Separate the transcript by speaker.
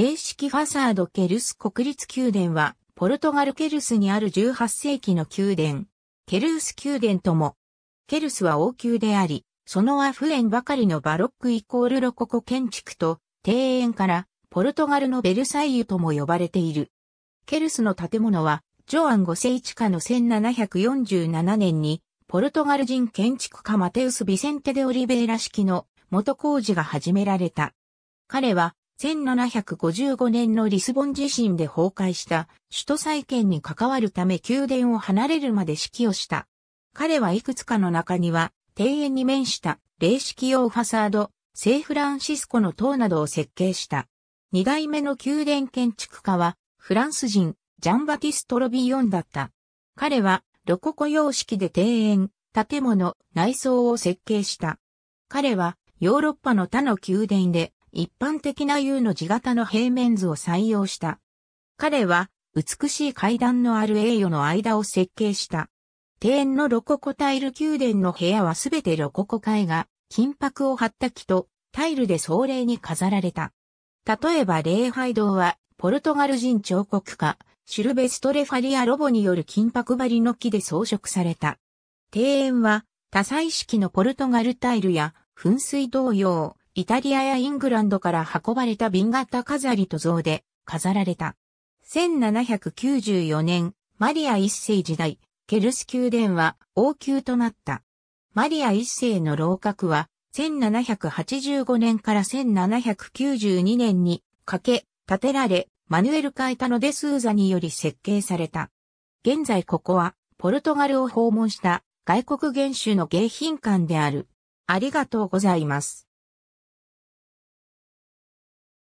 Speaker 1: 英式ファサードケルス国立宮殿は、ポルトガルケルスにある18世紀の宮殿、ケルース宮殿とも、ケルスは王宮であり、そのアフエンばかりのバロックイコールロココ建築と、庭園から、ポルトガルのベルサイユとも呼ばれている。ケルスの建物は、ジョアンセ世チ下の1747年に、ポルトガル人建築家マテウス・ビセンテ・デ・オリベーラ式の元工事が始められた。彼は、1755年のリスボン地震で崩壊した首都再建に関わるため宮殿を離れるまで指揮をした。彼はいくつかの中には庭園に面した霊式用ファサード、聖フランシスコの塔などを設計した。二代目の宮殿建築家はフランス人ジャンバティスト・ロビヨンだった。彼はロココ様式で庭園、建物、内装を設計した。彼はヨーロッパの他の宮殿で一般的な U の字型の平面図を採用した。彼は、美しい階段のある栄誉の間を設計した。庭園のロココタイル宮殿の部屋はすべてロココ絵画、金箔を貼った木とタイルで壮麗に飾られた。例えば礼拝堂は、ポルトガル人彫刻家、シルベストレファリア・ロボによる金箔張りの木で装飾された。庭園は、多彩式のポルトガルタイルや、噴水同様、イタリアやイングランドから運ばれた瓶型飾りと像で飾られた。1794年、マリア一世時代、ケルス宮殿は王宮となった。マリア一世の楼閣は、1785年から1792年にかけ、建てられ、マヌエル・カエタノ・デ・スーザにより設計された。現在ここは、ポルトガルを訪問した外国元首の迎賓館である。あ
Speaker 2: りがとうございます。